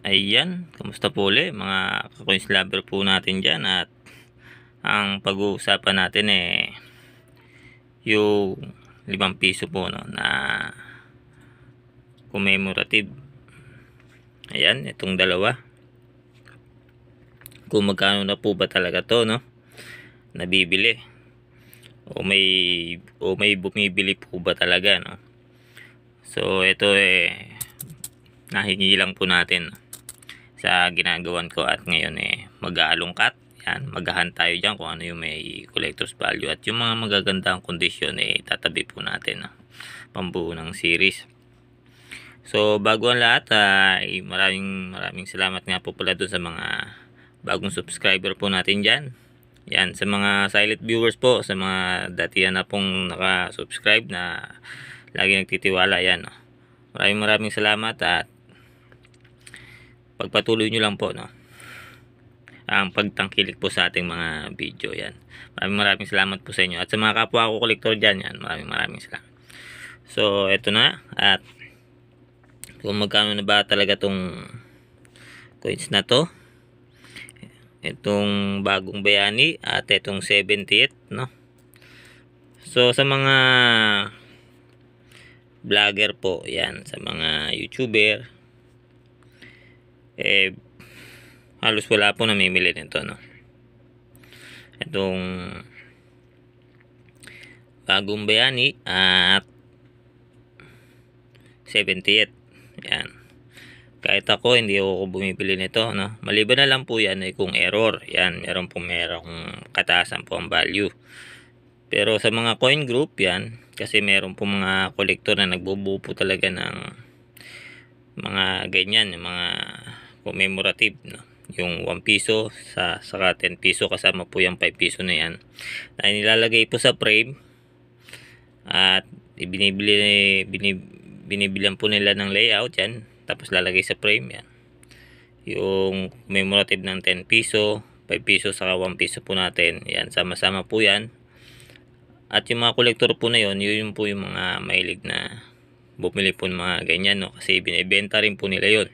Ayan, kumusta po ulit mga kakoins lover po natin dyan at ang pag-uusapan natin eh yung 5 piso po no, na commemorative. Ayan, itong dalawa. Kung magkano na po ba talaga to no? Nabibili. O may o may bumibili po ba talaga no? So ito eh nahingi lang po natin sa ginagawan ko at ngayon eh mag-aalungkat yan maghahan tayo dyan kung ano yung may collector's value at yung mga magagandang kondisyon eh tatabi po natin ah, pambuo ng series so bago ang lahat ah, ay maraming maraming salamat nga po pala dun sa mga bagong subscriber po natin dyan yan sa mga silent viewers po sa mga datihan na pong naka-subscribe na lagi nagtitiwala yan oh. maraming maraming salamat at pagpatuloy nyo lang po no ang pagtangkilik po sa ating mga video yan maraming maraming salamat po sa inyo at sa mga kapwa ko kolektor dyan yan maraming maraming salamat so eto na at kung magkano na ba talaga tong coins na to itong bagong bayani at itong 78 no so sa mga vlogger po yan sa mga youtuber eh halos wala po namimili nito no itong bagong bayani at 78 yan kahit ako hindi ako bumibili nito no maliban na lang po yan ay kung error yan meron po merong kataasan po ang value pero sa mga coin group yan kasi meron po mga collector na nagbubuo po talaga ng mga ganyan yung mga commemorative no? yung 1 piso sa saka 10 piso kasama po yung 5 piso na yan na inilalagay po sa frame at binibili binib, binibilan po nila ng layout yan tapos lalagay sa frame yan yung commemorative ng 10 piso 5 piso saka 1 piso po natin yan sama-sama po yan at yung mga collector po na yun yun po yung mga mahilig na bumili po ng mga ganyan no kasi binibenta rin po nila yun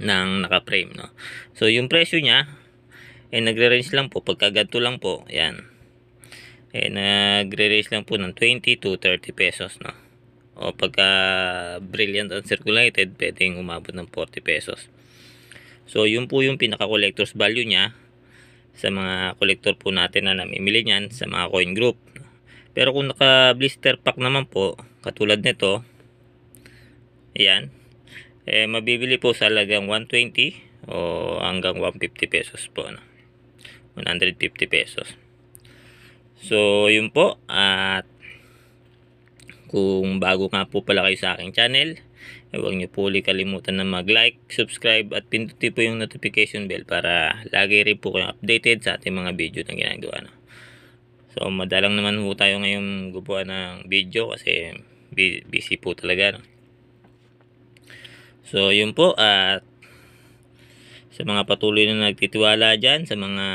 ng naka-frame, no. So, yung presyo niya, eh, nagre-range lang po, pagka ganito lang po, ayan. Eh, nagre-range lang po ng 20 to 30 pesos, no. O pagka brilliant uncirculated, pwedeng umabot ng 40 pesos. So, yun po yung pinaka-collector's value niya sa mga collector po natin na namimili niyan sa mga coin group. Pero kung naka-blister pack naman po, katulad nito, ayan, eh, mabibili po sa halagang 120 o hanggang 150 pesos po. No? 150 pesos. So, yun po. At kung bago nga po pala kayo sa aking channel, eh, huwag nyo po ulit kalimutan na mag-like, subscribe at pindutin po yung notification bell para lagi rin po kayong updated sa ating mga video na ginagawa. No? So, madalang naman po tayo ngayong gupuan ng video kasi busy po talaga. No? So, yun po at sa mga patuloy na nagtitiwala dyan, sa mga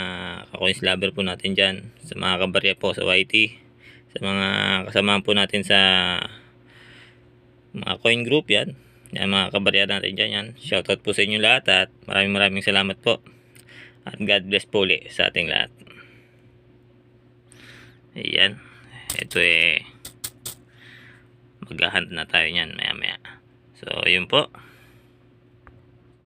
kakoins lover po natin dyan, sa mga kabarya po sa YT, sa mga kasamahan po natin sa mga coin group yan, yan mga kabarya natin dyan yan. Shoutout po sa inyo lahat at maraming maraming salamat po. At God bless po ulit sa ating lahat. Ayan. Ito eh maghahunt na tayo niyan maya maya. So, yun po.